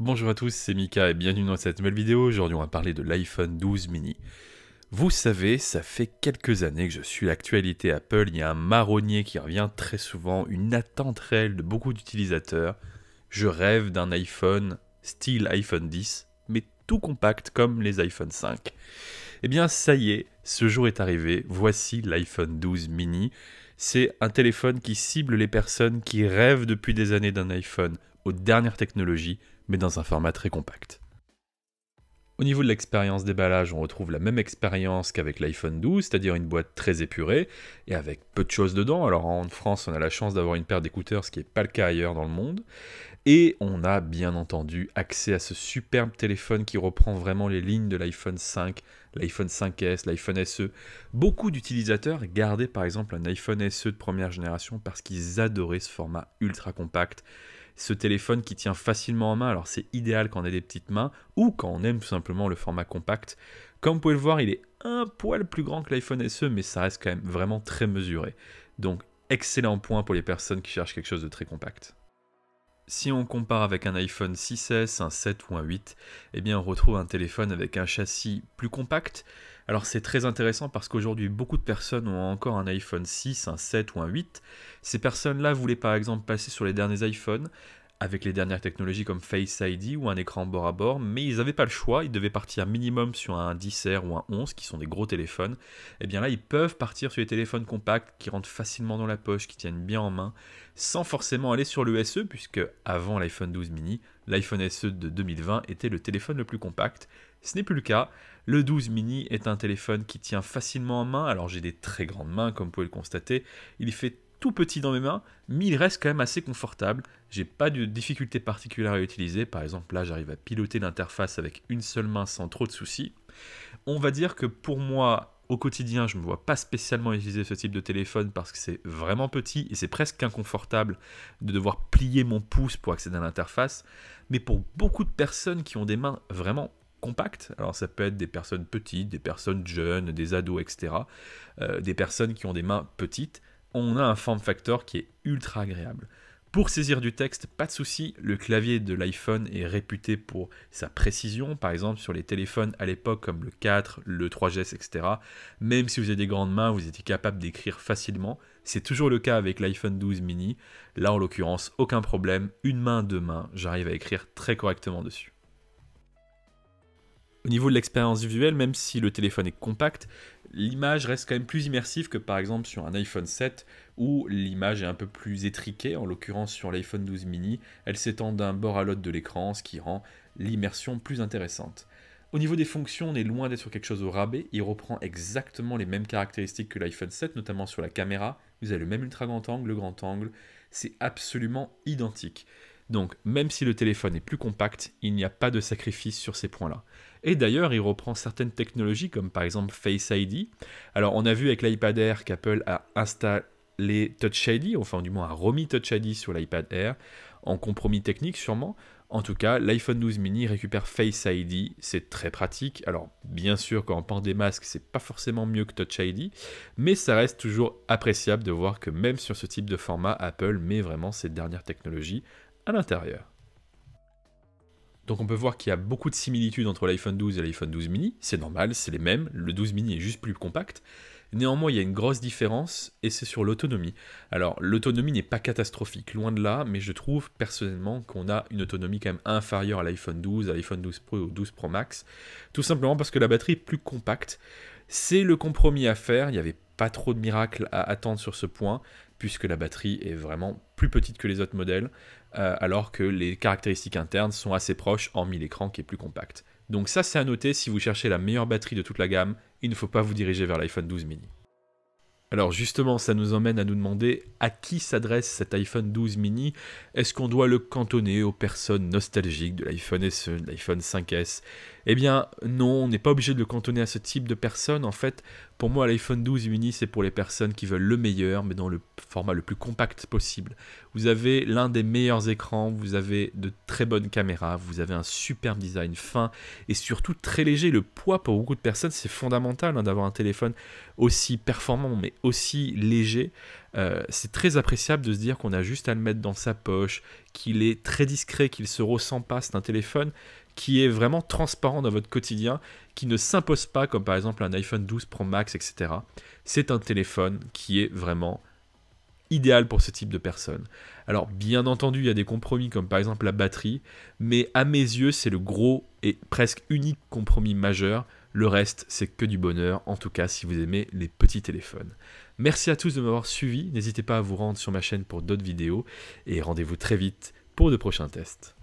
Bonjour à tous, c'est Mika et bienvenue dans cette nouvelle vidéo. Aujourd'hui, on va parler de l'iPhone 12 mini. Vous savez, ça fait quelques années que je suis l'actualité Apple. Il y a un marronnier qui revient très souvent, une attente réelle de beaucoup d'utilisateurs. Je rêve d'un iPhone style iPhone 10, mais tout compact comme les iPhone 5. Eh bien, ça y est, ce jour est arrivé. Voici l'iPhone 12 mini. C'est un téléphone qui cible les personnes qui rêvent depuis des années d'un iPhone aux dernières technologies, mais dans un format très compact. Au niveau de l'expérience déballage, on retrouve la même expérience qu'avec l'iPhone 12, c'est-à-dire une boîte très épurée et avec peu de choses dedans. Alors en France, on a la chance d'avoir une paire d'écouteurs, ce qui n'est pas le cas ailleurs dans le monde. Et on a bien entendu accès à ce superbe téléphone qui reprend vraiment les lignes de l'iPhone 5, l'iPhone 5S, l'iPhone SE. Beaucoup d'utilisateurs gardaient par exemple un iPhone SE de première génération parce qu'ils adoraient ce format ultra compact ce téléphone qui tient facilement en main. Alors c'est idéal quand on a des petites mains ou quand on aime tout simplement le format compact. Comme vous pouvez le voir, il est un poil plus grand que l'iPhone SE, mais ça reste quand même vraiment très mesuré. Donc excellent point pour les personnes qui cherchent quelque chose de très compact. Si on compare avec un iPhone 6S, un 7 ou un 8, eh bien on retrouve un téléphone avec un châssis plus compact. Alors c'est très intéressant parce qu'aujourd'hui beaucoup de personnes ont encore un iPhone 6, un 7 ou un 8. Ces personnes-là voulaient par exemple passer sur les derniers iPhones, avec les dernières technologies comme Face ID ou un écran bord à bord, mais ils n'avaient pas le choix, ils devaient partir minimum sur un 10R ou un 11, qui sont des gros téléphones. Et eh bien là, ils peuvent partir sur des téléphones compacts, qui rentrent facilement dans la poche, qui tiennent bien en main, sans forcément aller sur le SE, puisque avant l'iPhone 12 mini, l'iPhone SE de 2020 était le téléphone le plus compact. Ce n'est plus le cas. Le 12 mini est un téléphone qui tient facilement en main. Alors j'ai des très grandes mains, comme vous pouvez le constater. Il fait tout petit dans mes mains, mais il reste quand même assez confortable. J'ai pas de difficultés particulières à utiliser. Par exemple, là, j'arrive à piloter l'interface avec une seule main sans trop de soucis. On va dire que pour moi, au quotidien, je ne me vois pas spécialement utiliser ce type de téléphone parce que c'est vraiment petit et c'est presque inconfortable de devoir plier mon pouce pour accéder à l'interface. Mais pour beaucoup de personnes qui ont des mains vraiment compactes, alors ça peut être des personnes petites, des personnes jeunes, des ados, etc., euh, des personnes qui ont des mains petites, on a un form factor qui est ultra agréable. Pour saisir du texte, pas de souci, le clavier de l'iPhone est réputé pour sa précision, par exemple sur les téléphones à l'époque comme le 4, le 3GS, etc. Même si vous avez des grandes mains, vous étiez capable d'écrire facilement. C'est toujours le cas avec l'iPhone 12 mini. Là, en l'occurrence, aucun problème, une main, deux mains, j'arrive à écrire très correctement dessus. Au niveau de l'expérience visuelle, même si le téléphone est compact, l'image reste quand même plus immersive que par exemple sur un iPhone 7 où l'image est un peu plus étriquée, en l'occurrence sur l'iPhone 12 mini, elle s'étend d'un bord à l'autre de l'écran, ce qui rend l'immersion plus intéressante. Au niveau des fonctions, on est loin d'être sur quelque chose au rabais, il reprend exactement les mêmes caractéristiques que l'iPhone 7, notamment sur la caméra, vous avez le même ultra grand angle, le grand angle, c'est absolument identique. Donc même si le téléphone est plus compact, il n'y a pas de sacrifice sur ces points-là. Et d'ailleurs, il reprend certaines technologies comme par exemple Face ID. Alors on a vu avec l'iPad Air qu'Apple a installé Touch ID, enfin du moins a remis Touch ID sur l'iPad Air, en compromis technique sûrement. En tout cas, l'iPhone 12 mini récupère Face ID, c'est très pratique. Alors, bien sûr, quand on porte des masques, c'est pas forcément mieux que Touch ID, mais ça reste toujours appréciable de voir que même sur ce type de format, Apple met vraiment ses dernières technologies l'intérieur. Donc on peut voir qu'il y a beaucoup de similitudes entre l'iPhone 12 et l'iPhone 12 mini, c'est normal, c'est les mêmes, le 12 mini est juste plus compact. Néanmoins, il y a une grosse différence et c'est sur l'autonomie. Alors, l'autonomie n'est pas catastrophique, loin de là, mais je trouve personnellement qu'on a une autonomie quand même inférieure à l'iPhone 12, à l'iPhone 12 Pro ou 12 Pro Max, tout simplement parce que la batterie est plus compacte. C'est le compromis à faire, il n'y avait pas trop de miracles à attendre sur ce point, puisque la batterie est vraiment plus petite que les autres modèles, euh, alors que les caractéristiques internes sont assez proches, en hormis l'écran qui est plus compact. Donc ça c'est à noter, si vous cherchez la meilleure batterie de toute la gamme, il ne faut pas vous diriger vers l'iPhone 12 mini. Alors justement, ça nous emmène à nous demander à qui s'adresse cet iPhone 12 mini. Est-ce qu'on doit le cantonner aux personnes nostalgiques de l'iPhone SE, de l'iPhone 5S Eh bien non, on n'est pas obligé de le cantonner à ce type de personnes. En fait, pour moi, l'iPhone 12 mini, c'est pour les personnes qui veulent le meilleur, mais dans le format le plus compact possible. Vous avez l'un des meilleurs écrans, vous avez de très bonnes caméras, vous avez un superbe design fin et surtout très léger. Le poids pour beaucoup de personnes, c'est fondamental hein, d'avoir un téléphone aussi performant, mais aussi léger. Euh, c'est très appréciable de se dire qu'on a juste à le mettre dans sa poche, qu'il est très discret, qu'il se ressent pas. C'est un téléphone qui est vraiment transparent dans votre quotidien, qui ne s'impose pas comme par exemple un iPhone 12 Pro Max, etc. C'est un téléphone qui est vraiment idéal pour ce type de personne. Alors bien entendu, il y a des compromis comme par exemple la batterie, mais à mes yeux, c'est le gros et presque unique compromis majeur. Le reste, c'est que du bonheur, en tout cas si vous aimez les petits téléphones. Merci à tous de m'avoir suivi, n'hésitez pas à vous rendre sur ma chaîne pour d'autres vidéos, et rendez-vous très vite pour de prochains tests.